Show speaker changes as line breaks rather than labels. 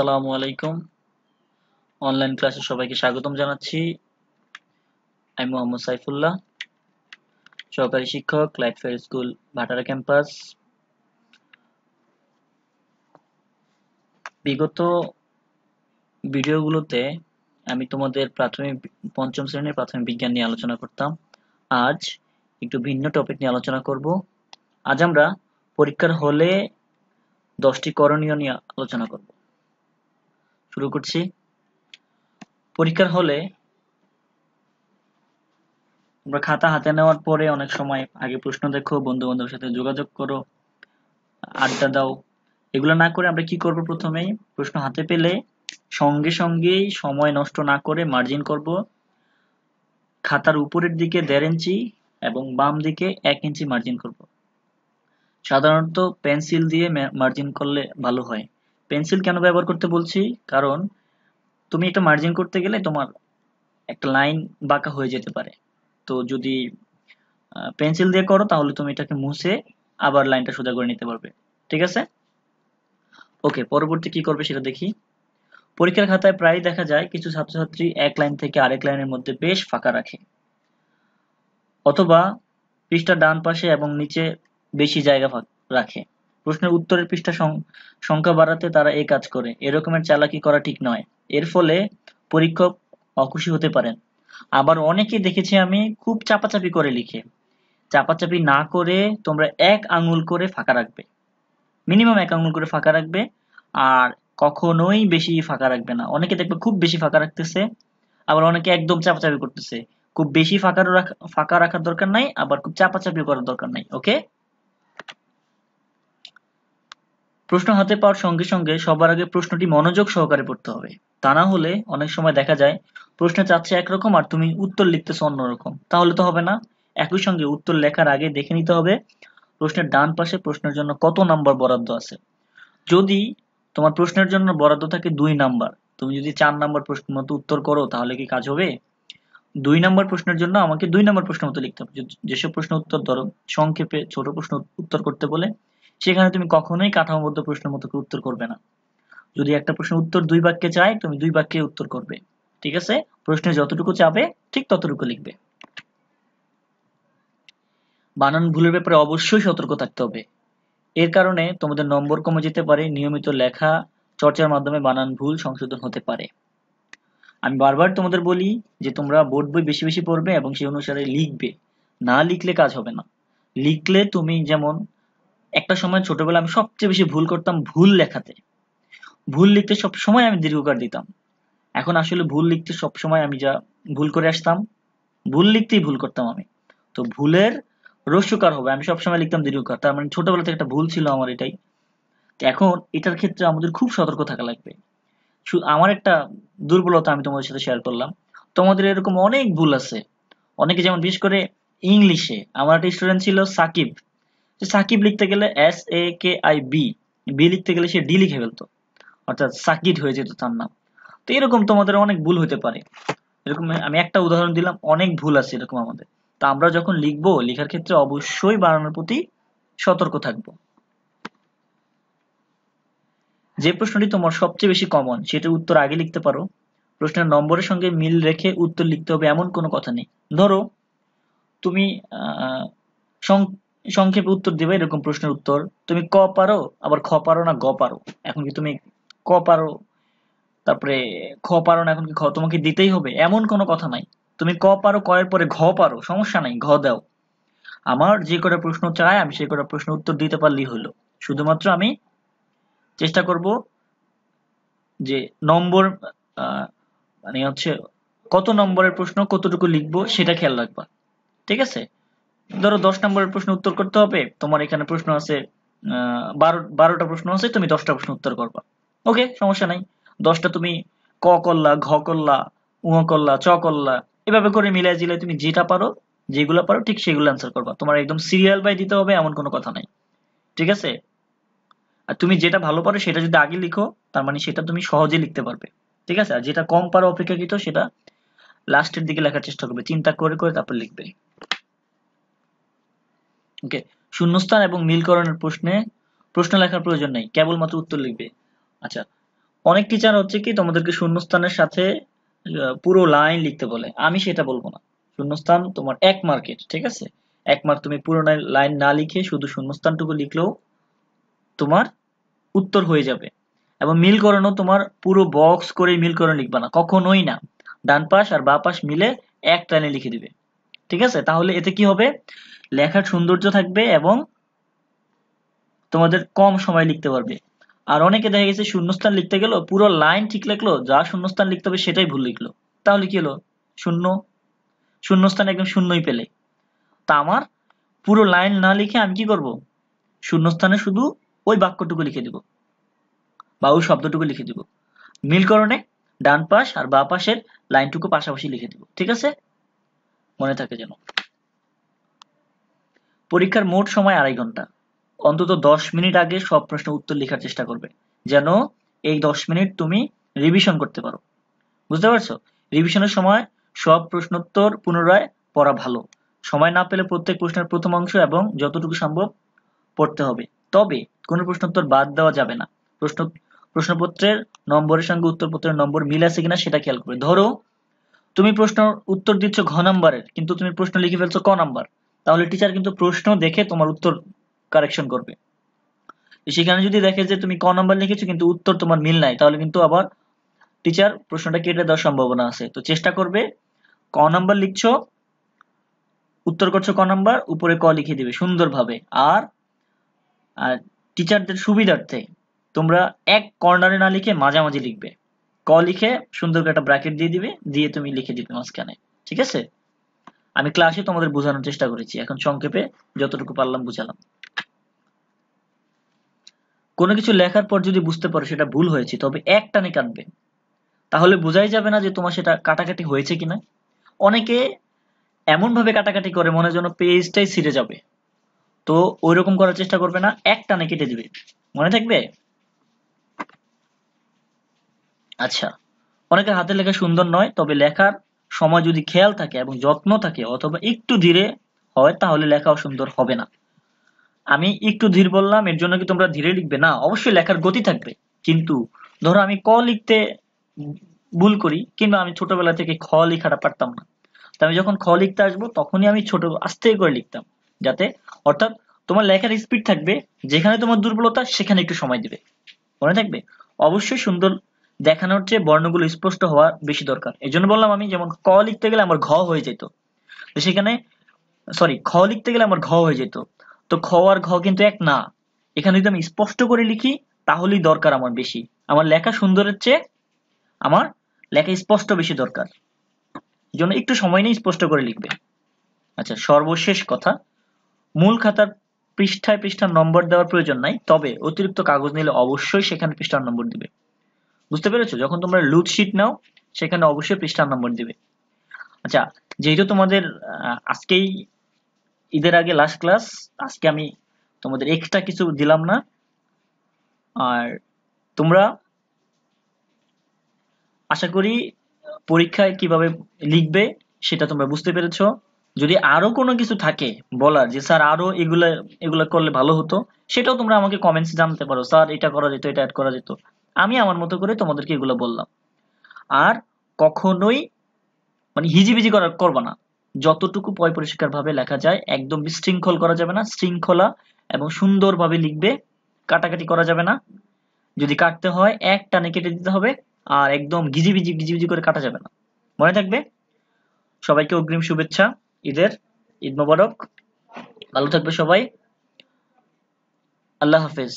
আসসালামু আলাইকুম অনলাইন ক্লাসে সবাইকে স্বাগতম জানাচ্ছি আমি মোহাম্মদ সাইফুল্লাহ সহকারী শিক্ষক light fair school Bhatara campus বিগত ভিডিওগুলোতে আমি তোমাদের প্রাথমিক পঞ্চম শ্রেণীর প্রাথমিক বিজ্ঞান নিয়ে আলোচনা করতাম আজ একটু ভিন্ন টপিক নিয়ে আলোচনা করব আজ আমরা পরীক্ষার হলে দশটি করণীয় নিয়ে আলোচনা করব শুরু করছি পরীক্ষার হলে তোমরা খাতা হাতে নেওয়ার পরে অনেক সময় আগে প্রশ্ন দেখো বন্ধু বান্ধবের সাথে যোগাযোগ করো আড্ডা দাও এগুলো না করে আমরা কি করব প্রথমেই প্রশ্ন হাতে পেলে সঙ্গে সঙ্গেই সময় নষ্ট না করে মার্জিন করব খাতার উপরের দিকে দেড় ইঞ্চি এবং বাম দিকে এক ইঞ্চি মার্জিন করব সাধারণত পেন্সিল দিয়ে মার্জিন করলে ভালো হয় পেন্সিল কেন ব্যবহার করতে বলছি কারণ তুমি একটা মার্জিন করতে গেলে তোমার একটা লাইন বাঁকা হয়ে যেতে পারে তো যদি পেন্সিল দিয়ে করো তাহলে তুমি এটাকে মুছে আবার লাইনটা সোজা করে নিতে পারবে ঠিক আছে ওকে পরবর্তী কি করবে সেটা দেখি পরীক্ষার খাতায় প্রায় দেখা যায় কিছু ছাত্রছাত্রী এক লাইন থেকে আরেক লাইনের মধ্যে বেশ ফাঁকা রাখে অথবা পৃষ্ঠা ডান পাশে এবং নিচে বেশি জায়গা রাখে প্রশ্নের উত্তরের পৃষ্ঠা সংখ্যা বাড়াতে তারা এ কাজ করে এরকমের চালাকি করা ঠিক নয় এর ফলে পরীক্ষক অখুশি হতে পারেন আবার অনেকে দেখেছি আমি খুব চাপাচাপি করে লিখে চাপাচাপি না করে তোমরা এক আঙুল করে ফাঁকা রাখবে মিনিমাম এক আঙুল করে ফাঁকা রাখবে আর কখনোই বেশি ফাঁকা রাখবে না অনেকে দেখবে খুব বেশি ফাঁকা রাখতেছে আবার অনেকে একদম চাপাচাপি করতেছে খুব বেশি ফাঁকা ফাঁকা রাখার দরকার নাই আবার খুব চাপাচাপি করার দরকার নাই ওকে প্রশ্ন হাতে পাওয়ার সঙ্গে সঙ্গে সবার আগে প্রশ্নটি মনোযোগ সহকারে পড়তে হবে তা না হলে অনেক সময় দেখা যায় প্রশ্নে চাচ্ছে একরকম আর তুমি উত্তর লিখতেছো অন্যরকম তাহলে তো হবে না একই সঙ্গে উত্তর লেখার আগে দেখে নিতে হবে প্রশ্নের ডান পাশে প্রশ্নের জন্য কত নাম্বার বরাদ্দ আছে যদি তোমার প্রশ্নের জন্য বরাদ্দ থাকে দুই নাম্বার তুমি যদি চার নাম্বার প্রশ্ন মতো উত্তর করো তাহলে কি কাজ হবে দুই নাম্বার প্রশ্নের জন্য আমাকে দুই নাম্বার প্রশ্ন মতো লিখতে হবে যেসব প্রশ্ন উত্তর ধরো সংক্ষেপে ছোট প্রশ্ন উত্তর করতে বলে সেখানে তুমি কখনোই কাঠামোবদ্ধ প্রশ্নের মতো উত্তর করবে না যদি একটা প্রশ্ন উত্তর দুই বাক্যে চায় তুমি দুই বাক্যে উত্তর করবে ঠিক আছে প্রশ্নে যতটুকু চাবে ঠিক ততটুকু লিখবে বানান ভুলের ব্যাপারে অবশ্যই সতর্ক থাকতে হবে এর কারণে তোমাদের নম্বর কমে যেতে পারে নিয়মিত লেখা চর্চার মাধ্যমে বানান ভুল সংশোধন হতে পারে আমি বারবার তোমাদের বলি যে তোমরা বোর্ড বই বেশি বেশি পড়বে এবং সেই অনুসারে লিখবে না লিখলে কাজ হবে না লিখলে তুমি যেমন একটা সময় ছোটবেলা আমি সবচেয়ে বেশি ভুল করতাম ভুল লেখাতে ভুল লিখতে সব সময় আমি দীর্ঘকার দিতাম এখন আসলে ভুল লিখতে সব সময় আমি যা ভুল করে আসতাম ভুল লিখতেই ভুল করতাম আমি তো ভুলের রস্যকার হবে আমি সবসময় লিখতাম দীর্ঘকার তার মানে ছোটবেলা থেকে একটা ভুল ছিল আমার এটাই এখন এটার ক্ষেত্রে আমাদের খুব সতর্ক থাকা লাগবে আমার একটা দুর্বলতা আমি তোমাদের সাথে শেয়ার করলাম তোমাদের এরকম অনেক ভুল আছে অনেকে যেমন বিশেষ করে ইংলিশে আমার একটা স্টুডেন্ট ছিল সাকিব সাকিব লিখতে গেলে S A K I B B লিখতে গেলে সে ডি লিখে ফেলতো অর্থাৎ সাকিব হয়ে যেত তার নাম তো এরকম তোমাদের অনেক ভুল হতে পারে এরকম আমি একটা উদাহরণ দিলাম অনেক ভুল আছে এরকম আমাদের তা আমরা যখন লিখব লেখার ক্ষেত্রে অবশ্যই বানানোর প্রতি সতর্ক থাকব যে প্রশ্নটি তোমার সবচেয়ে বেশি কমন সেটার উত্তর আগে লিখতে পারো প্রশ্নের নম্বরের সঙ্গে মিল রেখে উত্তর লিখতে হবে এমন কোনো কথা নেই ধরো তুমি সংক্ষেপে উত্তর দিবে এরকম প্রশ্নের উত্তর তুমি ক পারো আবার খ পারো না গ পারো এখন কি তুমি ক পারো তারপরে খ পারো না এখন কি খ তোমাকে দিতেই হবে এমন কোনো কথা নাই তুমি ক পারো কয়ের পরে ঘ পারো সমস্যা নাই ঘ দাও আমার যে কটা প্রশ্ন চায় আমি সেই কটা প্রশ্ন উত্তর দিতে পারলেই হলো শুধুমাত্র আমি চেষ্টা করব যে নম্বর মানে হচ্ছে কত নম্বরের প্রশ্ন কতটুকু লিখবো সেটা খেয়াল রাখবা ঠিক আছে ধরো দশ নম্বরের প্রশ্ন উত্তর করতে হবে তোমার এখানে প্রশ্ন আছে বারো বারোটা প্রশ্ন আছে তুমি দশটা প্রশ্ন উত্তর করবা ওকে সমস্যা নাই দশটা তুমি ক করলা ঘ করলা উহ করলা চ করলা এভাবে করে মিলাই জিলে তুমি যেটা পারো যেগুলো পারো ঠিক সেগুলো অ্যান্সার করবা তোমার একদম সিরিয়াল বাই দিতে হবে এমন কোনো কথা নাই ঠিক আছে আর তুমি যেটা ভালো পারো সেটা যদি আগে লিখো তার মানে সেটা তুমি সহজে লিখতে পারবে ঠিক আছে আর যেটা কম পারো অপেক্ষাকৃত সেটা লাস্টের দিকে লেখার চেষ্টা করবে চিন্তা করে করে তারপর লিখবে ওকে শূন্যস্থান এবং মিলকরণের প্রশ্নে প্রশ্ন লেখার প্রয়োজন নেই কেবলমাত্র উত্তর লিখবে আচ্ছা অনেক টিচার হচ্ছে কি তোমাদেরকে শূন্যস্থানের সাথে পুরো লাইন লিখতে বলে আমি সেটা বলবো না শূন্যস্থান তোমার এক মার্কের ঠিক আছে এক মার্ক তুমি পুরো লাইন না লিখে শুধু শূন্যস্থানটুকু লিখলেও তোমার উত্তর হয়ে যাবে এবং মিলকরণও তোমার পুরো বক্স করে মিলকরণ লিখবা না কখনোই না ডান পাশ আর বা পাশ মিলে এক লাইনে লিখে দিবে ঠিক আছে তাহলে এতে কি হবে লেখার সৌন্দর্য থাকবে এবং তোমাদের কম সময় লিখতে পারবে আর অনেকে দেখা গেছে শূন্যস্থান লিখতে গেল পুরো লাইন ঠিক লিখলো যা শূন্যস্থান লিখতে হবে সেটাই ভুল লিখলো তাহলে কি হলো শূন্য শূন্যস্থান একদম শূন্যই পেলে তা আমার পুরো লাইন না লিখে আমি কি করব শূন্যস্থানে শুধু ওই বাক্যটুকু লিখে দিব বা ওই শব্দটুকু লিখে দিব মিলকরণে ডান পাশ আর বা পাশের লাইনটুকু পাশাপাশি লিখে দিব ঠিক আছে মনে থাকে যেন পরীক্ষার মোট সময় আড়াই ঘন্টা অন্তত দশ মিনিট আগে সব প্রশ্নের উত্তর লেখার চেষ্টা করবে যেন এই দশ মিনিট তুমি রিভিশন করতে পারো বুঝতে পারছো রিভিশনের সময় সব প্রশ্নোত্তর পুনরায় পড়া ভালো সময় না পেলে প্রত্যেক প্রশ্নের প্রথম অংশ এবং যতটুকু সম্ভব পড়তে হবে তবে কোনো প্রশ্নোত্তর বাদ দেওয়া যাবে না প্রশ্ন প্রশ্নপত্রের নম্বরের সঙ্গে উত্তরপত্রের নম্বর মিল আছে কিনা সেটা খেয়াল করবে ধরো তুমি প্রশ্ন উত্তর দিচ্ছ ঘ নাম্বারের কিন্তু তুমি প্রশ্ন লিখে ফেলছো ক নাম্বার তাহলে টিচার কিন্তু প্রশ্ন দেখে তোমার উত্তর কারেকশন করবে সেখানে যদি দেখে যে তুমি ক নাম্বার লিখেছো কিন্তু উত্তর তোমার মিল নাই তাহলে কিন্তু আবার টিচার প্রশ্নটা কেটে দেওয়ার সম্ভাবনা আছে তো চেষ্টা করবে ক নাম্বার লিখছো উত্তর করছো ক নাম্বার উপরে ক লিখে দিবে সুন্দরভাবে আর টিচারদের সুবিধার্থে তোমরা এক কর্নারে না লিখে মাঝামাঝি লিখবে ক লিখে সুন্দর একটা ব্র্যাকেট দিয়ে দিবে দিয়ে তুমি লিখে দিবে মাঝখানে ঠিক আছে আমি ক্লাসে তোমাদের বোঝানোর চেষ্টা করেছি এখন সংক্ষেপে যতটুকু পারলাম বুঝালাম কোনো কিছু লেখার পর যদি বুঝতে পারো সেটা ভুল হয়েছে তবে এক টানে কাটবে তাহলে বোঝাই যাবে না যে তোমার সেটা কাটাকাটি হয়েছে কিনা অনেকে এমন ভাবে কাটাকাটি করে মনে যেন পেজটাই ছিঁড়ে যাবে তো ওই রকম করার চেষ্টা করবে না এক টানে কেটে দিবে মনে থাকবে আচ্ছা অনেকের হাতে লেখা সুন্দর নয় তবে লেখার সময় যদি খেয়াল থাকে এবং যত্ন থাকে অথবা একটু ধীরে হয় তাহলে লেখাও সুন্দর হবে না আমি একটু ধীর বললাম এর জন্য কি তোমরা ধীরে লিখবে না অবশ্যই লেখার গতি থাকবে কিন্তু ধরো আমি ক লিখতে ভুল করি কিংবা আমি ছোটবেলা থেকে খ লিখাটা পারতাম না তো আমি যখন খ লিখতে আসবো তখনই আমি ছোট আস্তে করে লিখতাম যাতে অর্থাৎ তোমার লেখার স্পিড থাকবে যেখানে তোমার দুর্বলতা সেখানে একটু সময় দিবে মনে থাকবে অবশ্যই সুন্দর দেখানোর চেয়ে বর্ণগুলো স্পষ্ট হওয়া বেশি দরকার এই জন্য বললাম আমি যেমন ক লিখতে গেলে আমার ঘ হয়ে যেত সেখানে সরি খ লিখতে গেলে আমার ঘ হয়ে যেত তো খ আর ঘ কিন্তু এক না এখানে যদি আমি স্পষ্ট করে লিখি তাহলেই দরকার আমার বেশি আমার লেখা সুন্দরের চেয়ে আমার লেখা স্পষ্ট বেশি দরকার জন্য একটু সময় নেই স্পষ্ট করে লিখবে আচ্ছা সর্বশেষ কথা মূল খাতার পৃষ্ঠায় পৃষ্ঠার নম্বর দেওয়ার প্রয়োজন নাই তবে অতিরিক্ত কাগজ নিলে অবশ্যই সেখানে পৃষ্ঠার নম্বর দিবে বুঝতে পেরেছো যখন তোমরা লুটশিট শিট নাও সেখানে অবশ্যই পৃষ্ঠা নম্বর দিবে আচ্ছা যেহেতু তোমাদের আজকেই ঈদের আগে লাস্ট ক্লাস আজকে আমি তোমাদের এক্সট্রা কিছু দিলাম না আর তোমরা আশা করি পরীক্ষায় কিভাবে লিখবে সেটা তোমরা বুঝতে পেরেছো যদি আরো কোনো কিছু থাকে বলার যে স্যার আরো এগুলা এগুলা করলে ভালো হতো সেটাও তোমরা আমাকে কমেন্টস জানাতে পারো স্যার এটা করা যেত এটা অ্যাড করা যেত আমি আমার মতো করে তোমাদেরকে এগুলো বললাম আর কখনোই মানে হিজিবিজি করার করবা না যতটুকু পয় পরিষ্কার ভাবে লেখা যায় একদম বিশৃঙ্খল করা যাবে না শৃঙ্খলা এবং সুন্দরভাবে লিখবে কাটাকাটি করা যাবে না যদি কাটতে হয় এক টানে কেটে দিতে হবে আর একদম গিজিবিজি গিজিবিজি করে কাটা যাবে না মনে থাকবে সবাইকে অগ্রিম শুভেচ্ছা ঈদের ঈদ মোবারক ভালো থাকবে সবাই আল্লাহ হাফেজ